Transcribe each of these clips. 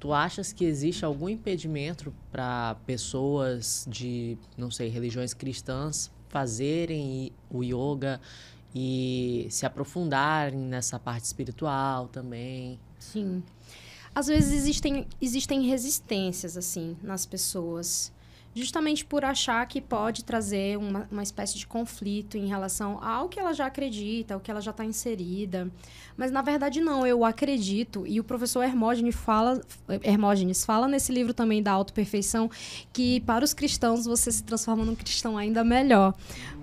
Tu achas que existe algum impedimento para pessoas de, não sei, religiões cristãs fazerem o yoga e se aprofundarem nessa parte espiritual também? Sim. Às vezes existem, existem resistências, assim, nas pessoas justamente por achar que pode trazer uma, uma espécie de conflito em relação ao que ela já acredita, ao que ela já está inserida. Mas, na verdade, não. Eu acredito, e o professor Hermógenes fala, Hermógenes fala nesse livro também da autoperfeição, que para os cristãos você se transforma num cristão ainda melhor.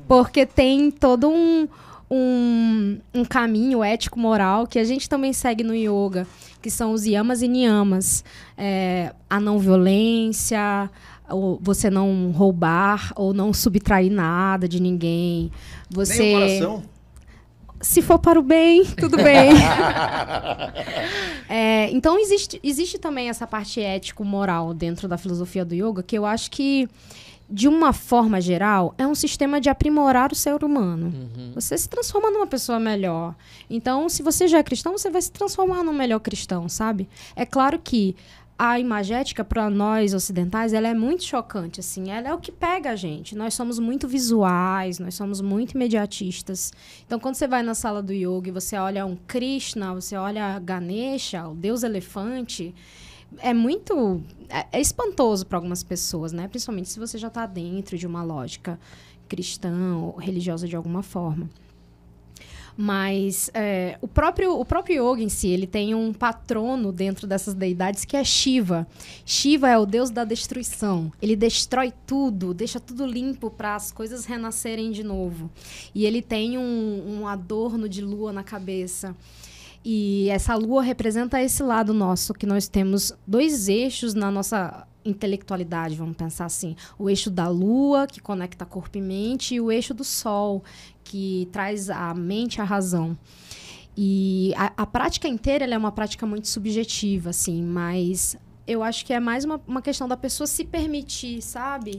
Porque tem todo um... Um, um, caminho ético-moral que a gente também segue no yoga, que são os yamas e niyamas. É, a não violência, ou você não roubar ou não subtrair nada de ninguém. Você. Nem o coração? Se for para o bem, tudo bem. é, então existe, existe também essa parte ético-moral dentro da filosofia do yoga, que eu acho que, de uma forma geral, é um sistema de aprimorar o ser humano. Uhum. Você se transforma numa pessoa melhor. Então, se você já é cristão, você vai se transformar num melhor cristão, sabe? É claro que a imagética para nós ocidentais ela é muito chocante assim ela é o que pega a gente nós somos muito visuais nós somos muito imediatistas então quando você vai na sala do yoga e você olha um Krishna você olha Ganesha o Deus elefante é muito é, é espantoso para algumas pessoas né principalmente se você já está dentro de uma lógica cristã ou religiosa de alguma forma mas é, o, próprio, o próprio yoga em si, ele tem um patrono dentro dessas deidades que é Shiva. Shiva é o deus da destruição. Ele destrói tudo, deixa tudo limpo para as coisas renascerem de novo. E ele tem um, um adorno de lua na cabeça. E essa lua representa esse lado nosso, que nós temos dois eixos na nossa intelectualidade, vamos pensar assim. O eixo da lua, que conecta corpo e mente, e o eixo do sol, que traz a mente à razão. E a, a prática inteira é uma prática muito subjetiva, assim, mas eu acho que é mais uma, uma questão da pessoa se permitir, sabe?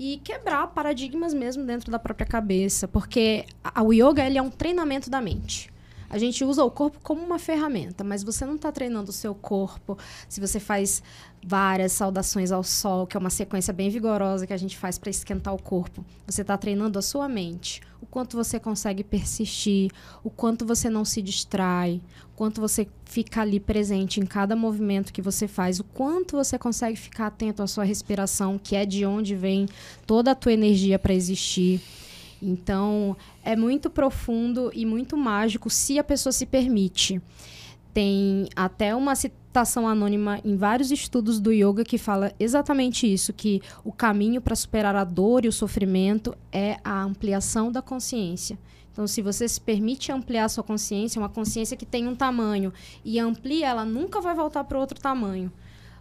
e quebrar paradigmas mesmo dentro da própria cabeça, porque a, o yoga ele é um treinamento da mente. A gente usa o corpo como uma ferramenta, mas você não está treinando o seu corpo. Se você faz várias saudações ao sol, que é uma sequência bem vigorosa que a gente faz para esquentar o corpo, você está treinando a sua mente. O quanto você consegue persistir, o quanto você não se distrai, o quanto você fica ali presente em cada movimento que você faz, o quanto você consegue ficar atento à sua respiração, que é de onde vem toda a tua energia para existir. Então, é muito profundo e muito mágico se a pessoa se permite. Tem até uma citação anônima em vários estudos do yoga que fala exatamente isso, que o caminho para superar a dor e o sofrimento é a ampliação da consciência. Então, se você se permite ampliar a sua consciência, é uma consciência que tem um tamanho, e amplia, ela nunca vai voltar para outro tamanho.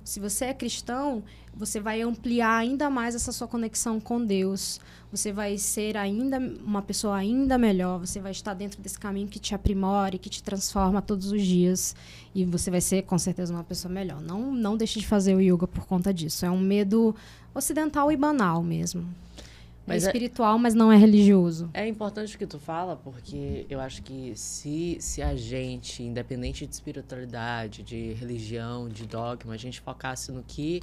Se você é cristão, você vai ampliar ainda mais essa sua conexão com Deus. Você vai ser ainda uma pessoa ainda melhor. Você vai estar dentro desse caminho que te aprimore, que te transforma todos os dias. E você vai ser, com certeza, uma pessoa melhor. Não, não deixe de fazer o yoga por conta disso. É um medo ocidental e banal mesmo. É mas é espiritual, é, mas não é religioso. É importante o que tu fala, porque eu acho que se, se a gente, independente de espiritualidade, de religião, de dogma, a gente focasse no que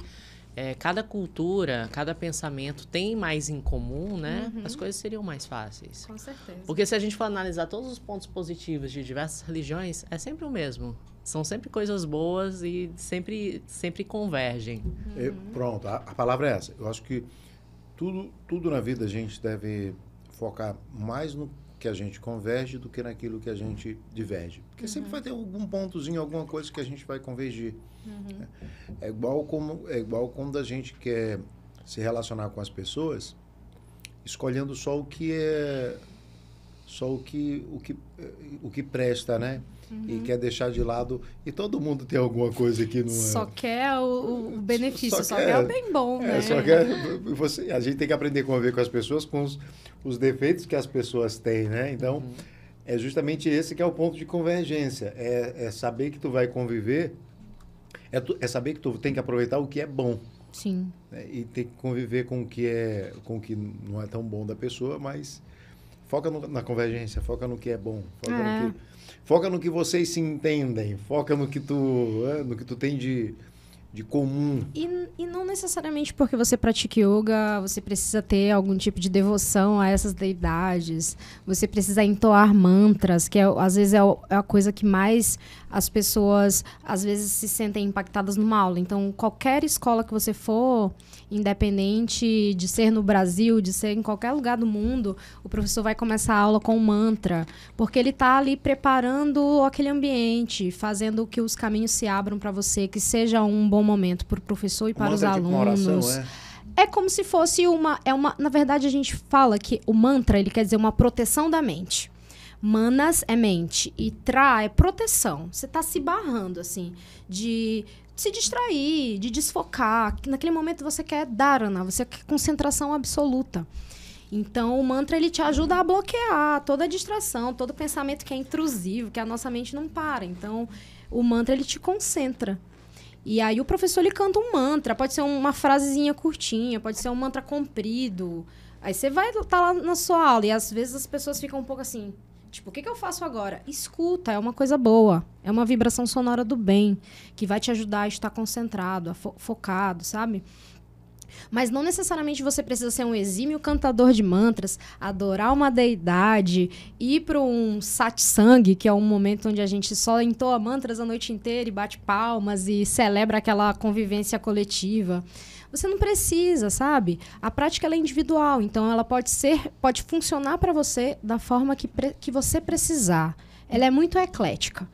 é, cada cultura, cada pensamento tem mais em comum, né? Uhum. As coisas seriam mais fáceis. Com certeza. Porque se a gente for analisar todos os pontos positivos de diversas religiões, é sempre o mesmo. São sempre coisas boas e sempre, sempre convergem. Uhum. pronto, a, a palavra é essa. Eu acho que tudo, tudo na vida a gente deve focar mais no que a gente converge do que naquilo que a gente diverge. Porque uhum. sempre vai ter algum pontozinho, alguma coisa que a gente vai convergir. Uhum. É, igual como, é igual quando a gente quer se relacionar com as pessoas escolhendo só o que é só o que, o que, o que presta, né? Uhum. E quer deixar de lado. E todo mundo tem alguma coisa aqui não é. Só quer o, o benefício, só, só quer, quer, o bem bom, é, né? Só quer, você, a gente tem que aprender a conviver com as pessoas, com os, os defeitos que as pessoas têm, né? Então, uhum. é justamente esse que é o ponto de convergência. É, é saber que tu vai conviver, é, tu, é saber que tu tem que aproveitar o que é bom. Sim. Né? E tem que conviver com o que é, com o que não é tão bom da pessoa, mas Foca no, na convergência, foca no que é bom, foca, é. No que, foca no que vocês se entendem, foca no que tu, ah, no que tu tem de de comum. E, e não necessariamente porque você pratica yoga, você precisa ter algum tipo de devoção a essas deidades. Você precisa entoar mantras, que é, às vezes é, é a coisa que mais as pessoas às vezes se sentem impactadas numa aula. Então, qualquer escola que você for, independente de ser no Brasil, de ser em qualquer lugar do mundo, o professor vai começar a aula com um mantra, porque ele está ali preparando aquele ambiente, fazendo que os caminhos se abram para você, que seja um bom momento para o professor e para os alunos. É? é. como se fosse uma, é uma. Na verdade, a gente fala que o mantra ele quer dizer uma proteção da mente. Manas é mente e tra é proteção. Você está se barrando, assim, de se distrair, de desfocar. Naquele momento você quer dharana, você quer concentração absoluta. Então, o mantra ele te ajuda a bloquear toda a distração, todo pensamento que é intrusivo, que a nossa mente não para. Então, o mantra ele te concentra. E aí o professor ele canta um mantra, pode ser uma frasezinha curtinha, pode ser um mantra comprido. Aí você vai estar tá lá na sua aula e às vezes as pessoas ficam um pouco assim, tipo, o que, que eu faço agora? Escuta, é uma coisa boa, é uma vibração sonora do bem que vai te ajudar a estar concentrado, a fo focado, sabe? Mas não necessariamente você precisa ser um exímio cantador de mantras, adorar uma deidade, ir para um satsang, que é um momento onde a gente só entoa mantras a noite inteira e bate palmas e celebra aquela convivência coletiva. Você não precisa, sabe? A prática é individual, então ela pode ser, pode funcionar para você da forma que, que você precisar. Ela é muito eclética.